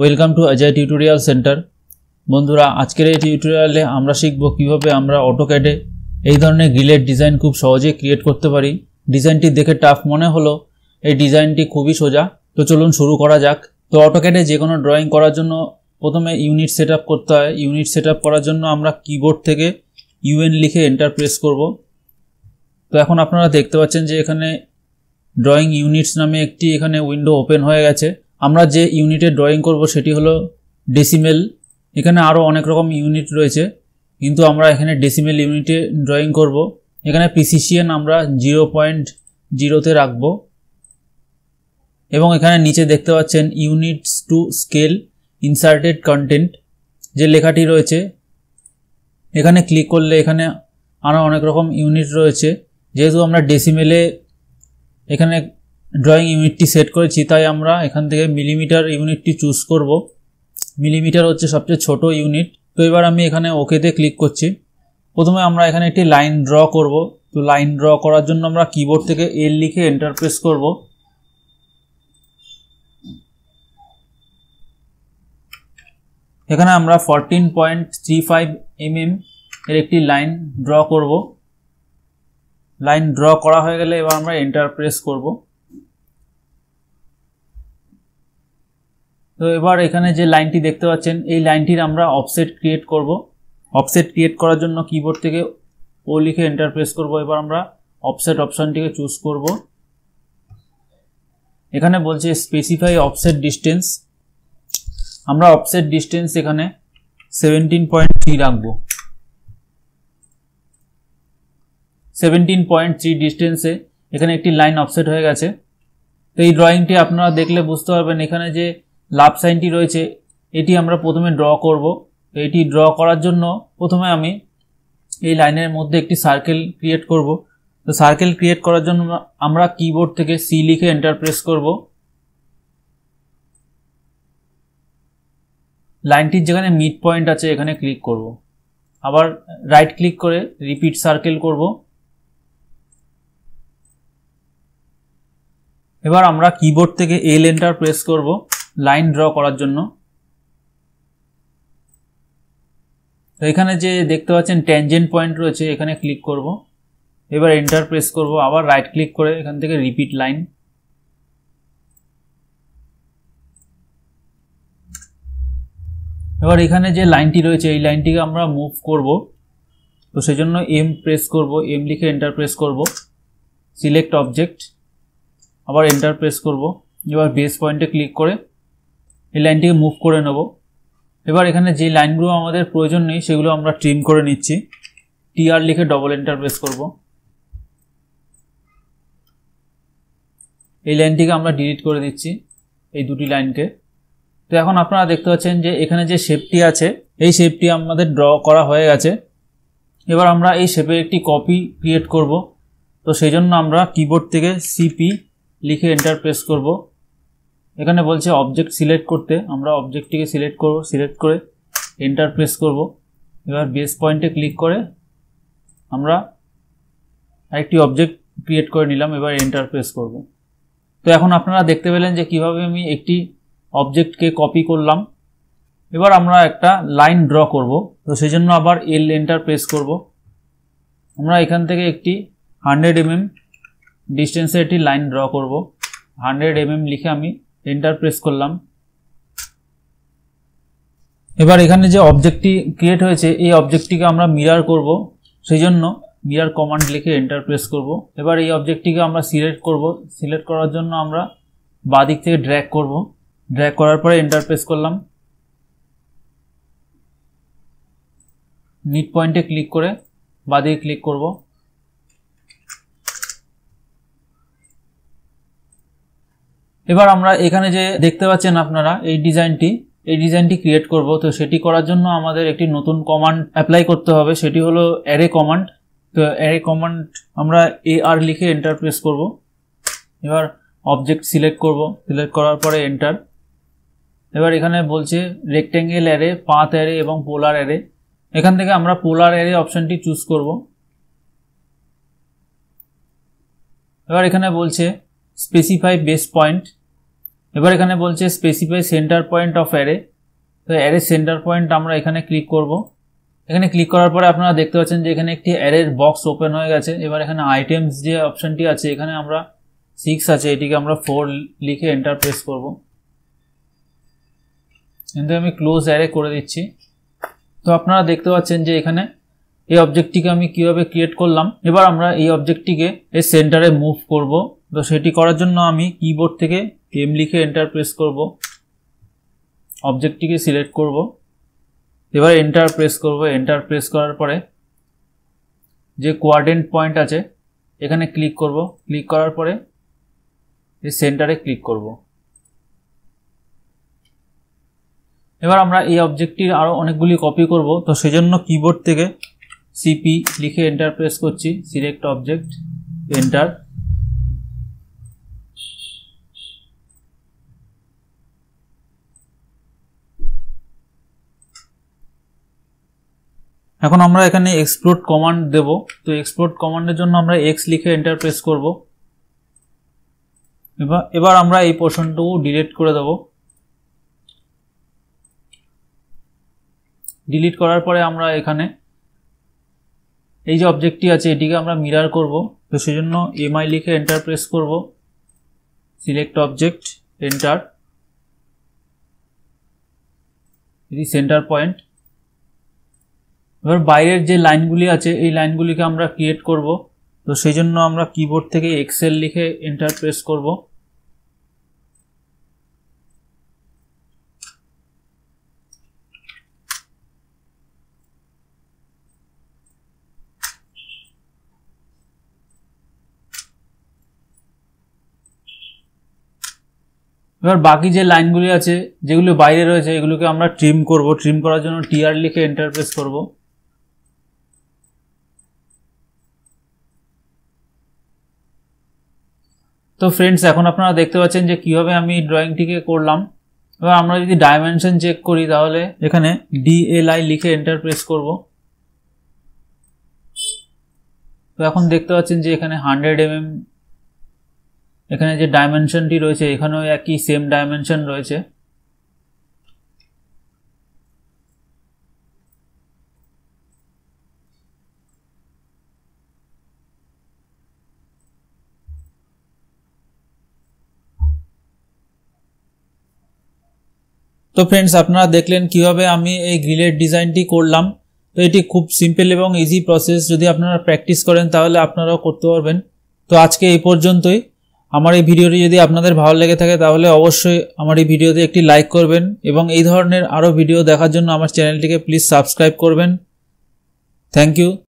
welcome to Ajay tutorial centre বন্ধুরা আজকের এই টিউটোরিয়ালে আমরা শিখব কিভাবে আমরা অটোক্যাডে এই ধরনের গ্রিলের ডিজাইন খুব সহজে ক্রিয়েট করতে পারি ডিজাইনটি দেখে টাফ মনে হলো এই ডিজাইনটি খুবই সোজা তো চলুন শুরু করা যাক তো অটোক্যাডে যে কোনো ড্রয়িং করার জন্য প্রথমে ইউনিট সেট করতে হয় ইউনিট সেট করার জন্য আমরা কিবোর্ড থেকে ইউএন লিখে এন্টার প্রেস করব তো এখন আপনারা দেখতে পাচ্ছেন যে এখানে ড্রয়িং ইউনিটস নামে একটি এখানে উইন্ডো ওপেন হয়ে গেছে আমরা যে ইউনিটের ড্রয়িং করব সেটি হলো ডেসিমেল এখানে আরও অনেক রকম ইউনিট রয়েছে কিন্তু আমরা এখানে ডেসিমেল ইউনিটে ড্রয়িং করব এখানে পিসিসিএন আমরা জিরো পয়েন্ট জিরোতে রাখব এবং এখানে নিচে দেখতে পাচ্ছেন units to scale inserted content যে লেখাটি রয়েছে এখানে ক্লিক করলে এখানে আরও অনেক রকম ইউনিট রয়েছে যেহেতু আমরা ডেসিমেলে এখানে ড্রয়িং ইউনিটটি সেট করেছি তাই আমরা এখান থেকে মিলিমিটার ইউনিটটি চুজ করব মিলিমিটার হচ্ছে সবচেয়ে ছোট ইউনিট তো এবার আমি এখানে ওকেতে ক্লিক করছি প্রথমে আমরা এখানে একটি লাইন ড্র করব তো লাইন ড্র করার জন্য আমরা কিবোর্ড থেকে এল লিখে এন্টারপ্রেস প্রেস করব এখানে আমরা fourteen point three five mm এর একটি লাইন ড্র করব লাইন ড্র করা হয়ে গেলে এবার আমরা এন্টারপ্রেস করবো তো এবার এখানে যে লাইনটি দেখতে পাচ্ছেন এই লাইনটির আমরা অফসেট ক্রিয়েট করব অফসেট ক্রিয়েট করার জন্য কিবোর্ড থেকে ও লিখে এন্টারপ্রেস প্রেস করব এবার আমরা অফসেট অপশানটিকে চুজ করব এখানে বলছে স্পেসিফাই অফসেট ডিস্টেন্স আমরা অফসেট ডিস্টেন্স এখানে সেভেন্টিন পয়েন্ট থ্রি রাখবো সেভেন্টিন পয়েন্ট থ্রি ডিস্টেন্সে এখানে একটি লাইন অফসেট হয়ে গেছে তো এই ড্রয়িংটি আপনারা দেখলে বুঝতে পারবেন এখানে যে লাভ সাইনটি রয়েছে এটি আমরা প্রথমে ড্র করব এটি ড্র করার জন্য প্রথমে আমি এই লাইনের মধ্যে একটি সার্কেল ক্রিয়েট করব তো সার্কেল ক্রিয়েট করার জন্য আমরা কিবোর্ড থেকে সি লিখে এন্টার প্রেস করব লাইনটির যেখানে মিড পয়েন্ট আছে এখানে ক্লিক করব আবার রাইট ক্লিক করে রিপিট সার্কেল করব এবার আমরা কিবোর্ড থেকে এল এন্টার প্রেস করব লাইন ড্র করার জন্য তো এখানে যে দেখতে পাচ্ছেন ট্যানজেন্ট পয়েন্ট রয়েছে এখানে ক্লিক করব এবার এন্টার প্রেস করব আবার রাইট ক্লিক করে এখান থেকে রিপিট লাইন এবার এখানে যে লাইনটি রয়েছে এই লাইনটিকে আমরা মুভ করব তো সেই জন্য এম প্রেস করব এম লিখে এন্টার প্রেস করব সিলেক্ট অবজেক্ট আবার এন্টার প্রেস করব এবার বেস পয়েন্টে ক্লিক করে এই লাইনটিকে মুভ করে নেব এবার এখানে যে লাইনগুলো আমাদের প্রয়োজন নেই সেগুলো আমরা ট্রিম করে নিচ্ছি টিআর লিখে ডবল এন্টার প্রেস করব এই লাইনটিকে আমরা ডিলিট করে দিচ্ছি এই দুটি লাইনকে তো এখন আপনারা দেখতে পাচ্ছেন যে এখানে যে শেপটি আছে এই শেপটি আমাদের ড্র করা হয়ে গেছে এবার আমরা এই শেপের একটি কপি ক্রিয়েট করব তো সেই জন্য আমরা কিবোর্ড থেকে সিপি লিখে এন্টার প্রেস করব এখানে বলছে অবজেক্ট সিলেক্ট করতে আমরা অবজেক্টটিকে সিলেক্ট করব সিলেক্ট করে এন্টার প্রেস করব এবার বেস পয়েন্টে ক্লিক করে আমরা আরেকটি অবজেক্ট ক্রিয়েট করে নিলাম এবার এন্টার প্রেস করব তো এখন আপনারা দেখতে পেলেন যে কিভাবে আমি একটি অবজেক্টকে কপি করলাম এবার আমরা একটা লাইন ড্র করব তো সেই জন্য আবার এল এন্টার প্রেস করব আমরা এখান থেকে একটি হান্ড্রেড এমএম ডিস্টেন্সে একটি লাইন ড্র করব হান্ড্রেড এমএম mm লিখে আমি এন্টার প্রেস করলাম এবার এখানে যে অবজেক্টটি ক্রিয়েট হয়েছে এই অবজেক্টটিকে আমরা মিরার করব সেই জন্য মিরার কমান্ড লিখে এন্টার প্রেস করব এবার এই অবজেক্টটিকে আমরা সিলেক্ট করব সিলেক্ট করার জন্য আমরা বাদিক থেকে ড্র্যাক করব ড্র্যাক করার পরে এন্টার প্রেস করলাম মিড পয়েন্টে ক্লিক করে বাদিকে ক্লিক করবো এবার আমরা এখানে যে দেখতে পাচ্ছেন আপনারা এই ডিজাইনটি এই ডিজাইনটি ক্রিয়েট করব তো সেটি করার জন্য আমাদের একটি নতুন কমান্ড অ্যাপ্লাই করতে হবে সেটি হলো অ্যারে কমান্ড তো অ্যারে কমান্ড আমরা এ আর লিখে এন্টার প্রেস করব এবার অবজেক্ট সিলেক্ট করব সিলেক্ট করার পরে এন্টার এবার এখানে বলছে রেক্ট্যাঙ্গেল অ্যারে পাত অ্যারে এবং পোলার অ্যারে এখান থেকে আমরা পোলার অ্যারে অপশানটি চুজ করব এবার এখানে বলছে স্পেসিফাই বেস পয়েন্ট এবার এখানে বলছে specify centre point of array তো অ্যারে সেন্টার পয়েন্ট আমরা এখানে ক্লিক করব এখানে ক্লিক করার পরে আপনারা দেখতে পাচ্ছেন যে এখানে একটি অ্যারের বক্স ওপেন হয়ে গেছে এবার এখানে আইটেমস যে অপশানটি আছে এখানে আমরা সিক্স আছে এটিকে আমরা ফোর লিখে এন্টার প্রেস করব কিন্তু আমি ক্লোজ অ্যারে করে দিচ্ছি তো আপনারা দেখতে পাচ্ছেন যে এখানে এই অবজেক্টটিকে আমি কিভাবে ক্রিয়েট করলাম এবার আমরা এই অবজেক্টটিকে এর সেন্টারে মুভ করব তো সেটি করার জন্য আমি কিবোর্ড থেকে এম লিখে এন্টার প্রেস করব অবজেক্টটিকে সিলেক্ট করব এবার এন্টার প্রেস করব এন্টার প্রেস করার পরে যে কোয়ার্ডেন্ট পয়েন্ট আছে এখানে ক্লিক করব ক্লিক করার পরে এই সেন্টারে ক্লিক করব এবার আমরা এই অবজেক্টটির আরও অনেকগুলি কপি করব তো সেজন্য কিবোর্ড থেকে সিপি লিখে এন্টার প্রেস করছি সিলেক্ট অবজেক্ট এন্টার এখন আমরা এখানে এক্সপ্লোড কমান্ড দেব তো এক্সপ্লোড কমান্ডের জন্য আমরা এক্স লিখে এন্টার প্রেস করব এবার এবার আমরা এই পোর্শনটুকু ডিলিট করে দেব ডিলিট করার পরে আমরা এখানে এই যে অবজেক্টটি আছে এটিকে আমরা মিরার করব তো সেজন্য এমআই লিখে এন্টার প্রেস করব সিলেক্ট অবজেক্ট এন্টার এটি সেন্টার পয়েন্ট এবার বাইরের যে লাইনগুলি আছে এই লাইনগুলিকে আমরা ক্রিয়েট করব তো সেই জন্য আমরা কিবোর্ড থেকে এক্সেল লিখে এন্টার প্রেস করব এবার বাকি যে লাইনগুলি আছে যেগুলো বাইরে রয়েছে এগুলোকে আমরা ট্রিম করব ট্রিম করার জন্য টিআর লিখে এন্টার প্রেস করবো তো ফ্রেন্ডস এখন আপনারা দেখতে পাচ্ছেন যে কীভাবে আমি ড্রয়িংটিকে করলাম এবার আমরা যদি ডাইমেনশন চেক করি তাহলে এখানে ডিএলআই লিখে এন্টার প্রেস করব তো এখন দেখতে পাচ্ছেন যে এখানে হান্ড্রেড এমএম mm, এখানে যে ডাইমেনশনটি রয়েছে এখানেও একই সেম ডাইমেনশন রয়েছে তো ফ্রেন্ডস আপনারা দেখলেন কিভাবে আমি এই গ্রিলের ডিজাইনটি করলাম তো এটি খুব সিম্পল এবং ইজি প্রসেস যদি আপনারা প্র্যাকটিস করেন তাহলে আপনারাও করতে পারবেন তো আজকে এই পর্যন্তই আমার এই ভিডিওটি যদি আপনাদের ভালো লেগে থাকে তাহলে অবশ্যই আমার এই ভিডিওতে একটি লাইক করবেন এবং এই ধরনের আরও ভিডিও দেখার জন্য আমার চ্যানেলটিকে প্লিজ সাবস্ক্রাইব করবেন থ্যাংক ইউ